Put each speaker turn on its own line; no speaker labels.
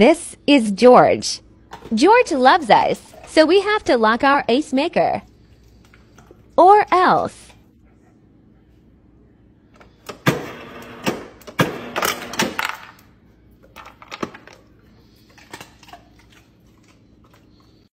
This is George. George loves us, so we have to lock our ace maker. Or else.